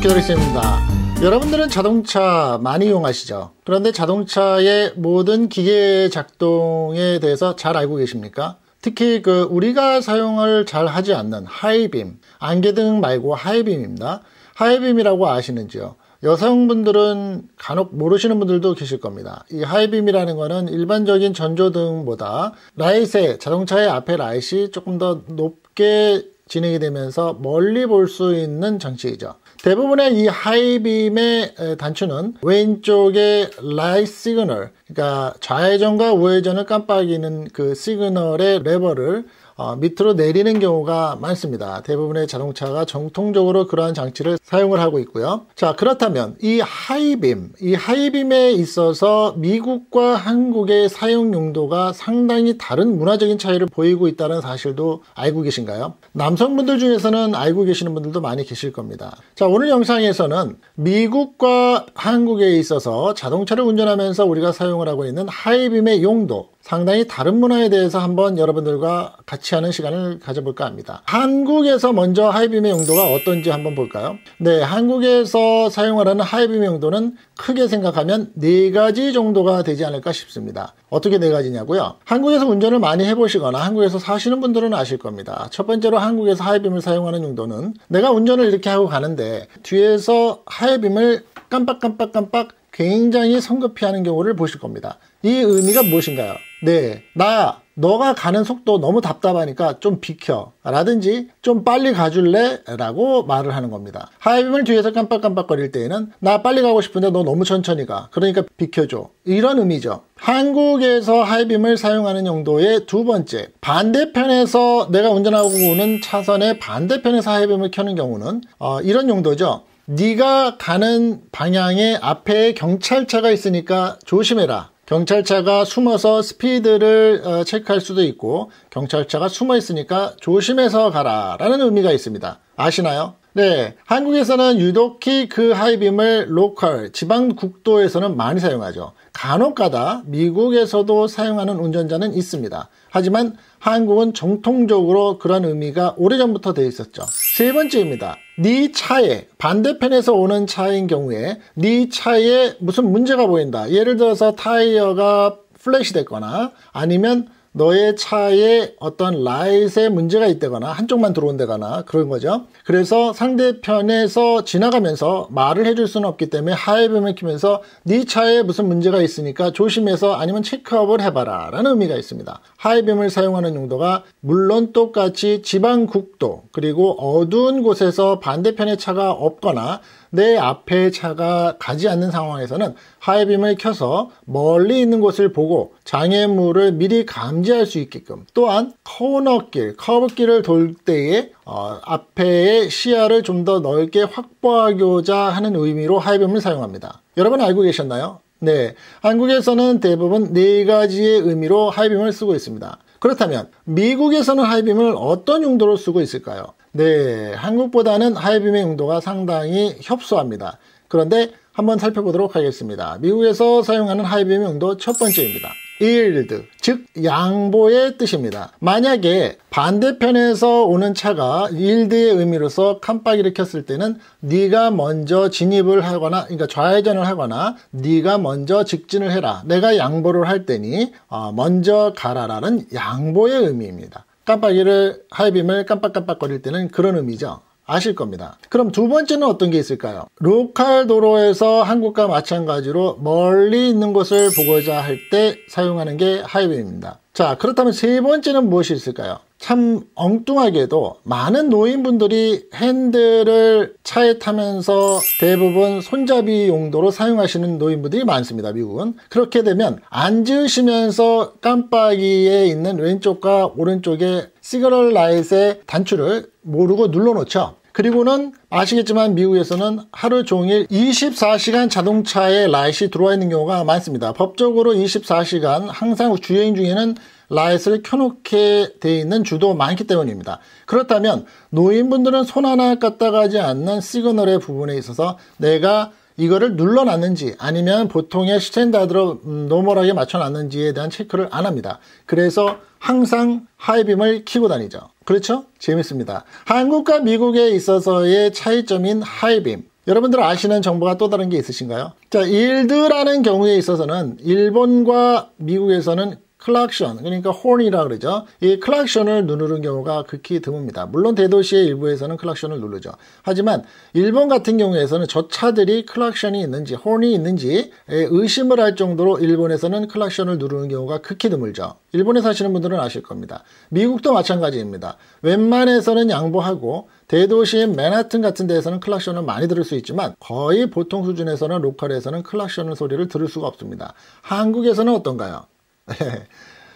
6개월이 셉니다. 여러분들은 자동차 많이 이용하시죠? 그런데 자동차의 모든 기계 작동에 대해서 잘 알고 계십니까? 특히 그 우리가 사용을 잘 하지 않는 하이빔, 안개등 말고 하이빔입니다. 하이빔이라고 아시는지요? 여성분들은 간혹 모르시는 분들도 계실 겁니다. 이 하이빔이라는 것은 일반적인 전조등보다 라이의 자동차의 앞에 라이시 조금 더 높게 진행이 되면서 멀리 볼 수 있는 장치이죠. 대부분의 이 하이빔의 단추는 왼쪽에 라이 시그널, 그러니까 좌회전과 우회전을 깜빡이는 그 시그널의 레버를 어, 밑으로 내리는 경우가 많습니다. 대부분의 자동차가 정통적으로 그러한 장치를 사용을 하고 있고요. 자, 그렇다면 이 하이빔, 이 하이빔에 있어서 미국과 한국의 사용 용도가 상당히 다른 문화적인 차이를 보이고 있다는 사실도 알고 계신가요? 남성분들 중에서는 알고 계시는 분들도 많이 계실 겁니다. 자, 오늘 영상에서는 미국과 한국에 있어서 자동차를 운전하면서 우리가 사용을 하고 있는 하이빔의 용도, 상당히 다른 문화에 대해서 한번 여러분들과 같이 하는 시간을 가져볼까 합니다. 한국에서 먼저 하이빔의 용도가 어떤지 한번 볼까요? 네, 한국에서 사용하는 려 하이빔의 용도는 크게 생각하면 네 가지 정도가 되지 않을까 싶습니다. 어떻게 네 가지냐고요? 한국에서 운전을 많이 해보시거나 한국에서 사시는 분들은 아실 겁니다. 첫 번째로 한국에서 하이빔을 사용하는 용도는 내가 운전을 이렇게 하고 가는데 뒤에서 하이빔을 깜빡깜빡깜빡 굉장히 성급히 하는 경우를 보실 겁니다. 이 의미가 무엇인가요? 네, 나 너가 가는 속도 너무 답답하니까 좀 비켜 라든지 좀 빨리 가줄래 라고 말을 하는 겁니다 하이빔을 뒤에서 깜빡깜빡거릴 때에는 나 빨리 가고 싶은데 너 너무 천천히 가 그러니까 비켜줘 이런 의미죠 한국에서 하이빔을 사용하는 용도의 두 번째 반대편에서 내가 운전하고 오는 차선의 반대편에서 하이빔을 켜는 경우는 어, 이런 용도죠 네가 가는 방향에 앞에 경찰차가 있으니까 조심해라 경찰차가 숨어서 스피드를 어, 체크할 수도 있고 경찰차가 숨어 있으니까 조심해서 가라라는 의미가 있습니다. 아시나요? 네, 한국에서는 유독히 그 하이빔을 로컬, 지방 국도에서는 많이 사용하죠. 간혹가다 미국에서도 사용하는 운전자는 있습니다. 하지만 한국은 정통적으로 그런 의미가 오래전부터 되어 있었죠. 세 번째입니다. 네 차에 반대편에서 오는 차인 경우에 네 차에 무슨 문제가 보인다. 예를 들어서 타이어가 플랫이 됐거나 아니면 너의 차에 어떤 라이트에 문제가 있다거나 한쪽만 들어온다거나 그런 거죠. 그래서 상대편에서 지나가면서 말을 해줄 수는 없기 때문에 하이빔을 키면서 네 차에 무슨 문제가 있으니까 조심해서 아니면 체크업을 해봐라 라는 의미가 있습니다. 하이빔을 사용하는 용도가 물론 똑같이 지방 국도 그리고 어두운 곳에서 반대편의 차가 없거나 내 앞에 차가 가지 않는 상황에서는 하이빔을 켜서 멀리 있는 곳을 보고 장애물을 미리 감지할 수 있게끔 또한 코너길, 커브길을 돌 때에 어, 앞에의 시야를 좀 더 넓게 확보하고자 하는 의미로 하이빔을 사용합니다. 여러분 알고 계셨나요? 네, 한국에서는 대부분 네 가지의 의미로 하이빔을 쓰고 있습니다. 그렇다면 미국에서는 하이빔을 어떤 용도로 쓰고 있을까요? 네, 한국보다는 하이빔의 용도가 상당히 협소합니다. 그런데 한번 살펴보도록 하겠습니다. 미국에서 사용하는 하이빔의 용도 첫 번째입니다. yield, 즉 양보의 뜻입니다. 만약에 반대편에서 오는 차가 yield의 의미로서 깜빡이를 켰을 때는 네가 먼저 진입을 하거나 그러니까 좌회전을 하거나 네가 먼저 직진을 해라. 내가 양보를 할 때니 어, 먼저 가라라는 양보의 의미입니다. 깜빡이를 하이빔을 깜빡깜빡거릴 때는 그런 의미죠. 아실 겁니다. 그럼 두 번째는 어떤 게 있을까요? 로컬 도로에서 한국과 마찬가지로 멀리 있는 곳을 보고자 할 때 사용하는 게 하이빔입니다. 자 그렇다면 세 번째는 무엇이 있을까요? 참 엉뚱하게도 많은 노인분들이 핸들을 차에 타면서 대부분 손잡이 용도로 사용하시는 노인분들이 많습니다. 미국은. 그렇게 되면 앉으시면서 깜빡이에 있는 왼쪽과 오른쪽에 시그널 라이트의 단추를 모르고 눌러놓죠. 그리고는 아시겠지만 미국에서는 하루 종일 24시간 자동차에 라이시 들어와 있는 경우가 많습니다. 법적으로 24시간 항상 주행 중에는 라이트를 켜놓게 돼 있는 주도 많기 때문입니다. 그렇다면 노인분들은 손 하나 갖다 가지 않는 시그널의 부분에 있어서 내가 이거를 눌러놨는지 아니면 보통의 스탠다드로 음, 노멀하게 맞춰놨는지에 대한 체크를 안 합니다. 그래서 항상 하이빔을 키고 다니죠. 그렇죠? 재밌습니다. 한국과 미국에 있어서의 차이점인 하이빔. 여러분들 아시는 정보가 또 다른 게 있으신가요? 자, 일드라는 경우에 있어서는 일본과 미국에서는 클락션, 그러니까 혼이라 그러죠. 이 클락션을 누르는 경우가 극히 드뭅니다. 물론 대도시의 일부에서는 클락션을 누르죠. 하지만 일본 같은 경우에서는 저 차들이 클락션이 있는지 혼이 있는지 의심을 할 정도로 일본에서는 클락션을 누르는 경우가 극히 드물죠. 일본에 사시는 분들은 아실 겁니다. 미국도 마찬가지입니다. 웬만해서는 양보하고 대도시인 맨하튼 같은 데에서는 클락션을 많이 들을 수 있지만 거의 보통 수준에서는 로컬에서는 클락션 소리를 들을 수가 없습니다. 한국에서는 어떤가요?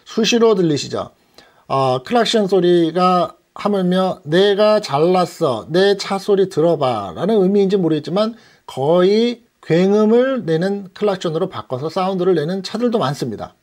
수시로 들리시죠? 어, 클락션 소리가 하물며 내가 잘났어, 내 차 소리 들어봐 라는 의미인지 모르겠지만 거의 굉음을 내는 클락션으로 바꿔서 사운드를 내는 차들도 많습니다.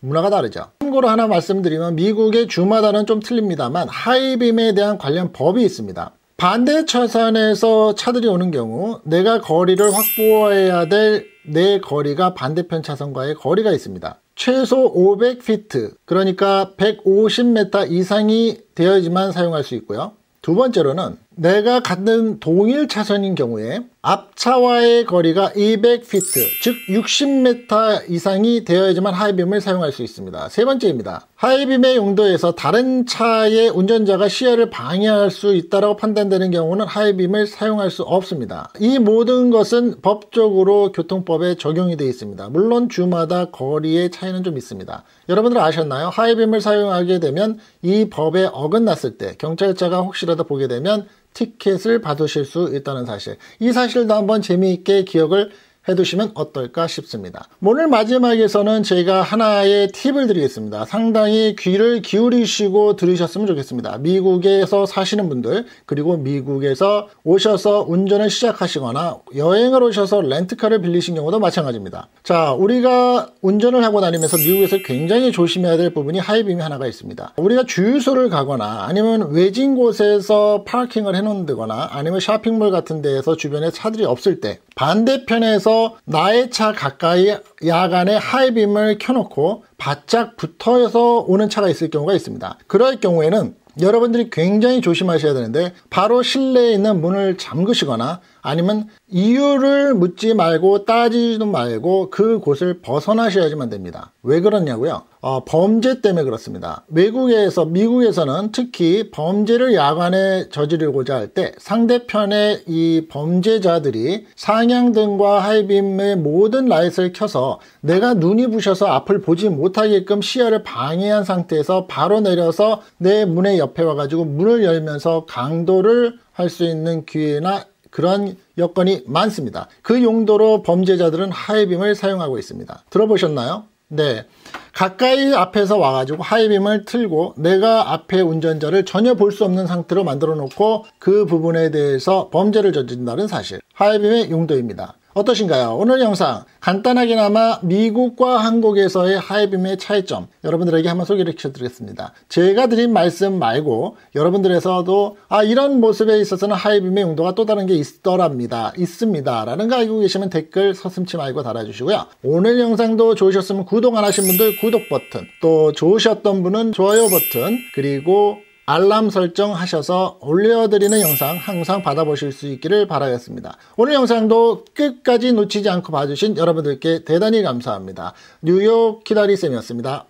문화가 다르죠. 참고로 하나 말씀드리면 미국의 주마다는 좀 틀립니다만 하이빔에 대한 관련 법이 있습니다. 반대 차선에서 차들이 오는 경우 내가 거리를 확보해야 될 내 거리가 반대편 차선과의 거리가 있습니다. 최소 500피트 그러니까 150m 이상이 되어야지만 사용할 수 있고요. 두 번째로는 내가 갖는 동일 차선인 경우에 앞차와의 거리가 200피트 즉 60m 이상이 되어야지만 하이빔을 사용할 수 있습니다. 세 번째입니다. 하이빔의 용도에서 다른 차의 운전자가 시야를 방해할 수 있다고 판단되는 경우는 하이빔을 사용할 수 없습니다. 이 모든 것은 법적으로 교통법에 적용이 되어 있습니다. 물론 주마다 거리의 차이는 좀 있습니다. 여러분들 아셨나요? 하이빔을 사용하게 되면 이 법에 어긋났을 때 경찰차가 혹시라도 보게 되면 티켓을 받으실 수 있다는 사실. 이 사실도 한번 재미있게 기억을 해두시면 어떨까 싶습니다. 오늘 마지막에서는 제가 하나의 팁을 드리겠습니다. 상당히 귀를 기울이시고 들으셨으면 좋겠습니다. 미국에서 사시는 분들 그리고 미국에서 오셔서 운전을 시작하시거나 여행을 오셔서 렌트카를 빌리신 경우도 마찬가지입니다. 자 우리가 운전을 하고 다니면서 미국에서 굉장히 조심해야 될 부분이 하이빔이 하나가 있습니다. 우리가 주유소를 가거나 아니면 외진 곳에서 파킹을 해놓는다거나 아니면 쇼핑몰 같은 데에서 주변에 차들이 없을 때 반대편에서 나의 차 가까이 야간에 하이빔을 켜놓고 바짝 붙어서 오는 차가 있을 경우가 있습니다. 그럴 경우에는 여러분들이 굉장히 조심하셔야 되는데 바로 실내에 있는 문을 잠그시거나 아니면 이유를 묻지 말고 따지지도 말고 그곳을 벗어나셔야지만 됩니다. 왜 그러냐고요? 어, 범죄 때문에 그렇습니다. 외국에서 미국에서는 특히 범죄를 야간에 저지르고자 할 때 상대편의 이 범죄자들이 상향등과 하이빔의 모든 라이트를 켜서 내가 눈이 부셔서 앞을 보지 못하게끔 시야를 방해한 상태에서 바로 내려서 내 문의 옆에 와가지고 문을 열면서 강도를 할 수 있는 기회나 그런 여건이 많습니다. 그 용도로 범죄자들은 하이빔을 사용하고 있습니다. 들어보셨나요? 네. 가까이 앞에서 와가지고 하이빔을 틀고 내가 앞에 운전자를 전혀 볼 수 없는 상태로 만들어 놓고 그 부분에 대해서 범죄를 저지른다는 사실. 하이빔의 용도입니다. 어떠신가요? 오늘 영상 간단하게나마 미국과 한국에서의 하이빔의 차이점 여러분들에게 한번 소개를 시켜드리겠습니다. 제가 드린 말씀 말고 여러분들에서도 아 이런 모습에 있어서는 하이빔의 용도가 또 다른 게 있더랍니다. 있습니다. 라는 거 알고 계시면 댓글 서슴치 말고 달아주시고요. 오늘 영상도 좋으셨으면 구독 안 하신 분들 구독 버튼 또 좋으셨던 분은 좋아요 버튼 그리고 알람 설정하셔서 올려드리는 영상 항상 받아보실 수 있기를 바라겠습니다. 오늘 영상도 끝까지 놓치지 않고 봐주신 여러분들께 대단히 감사합니다. 뉴욕 키다리쌤이었습니다.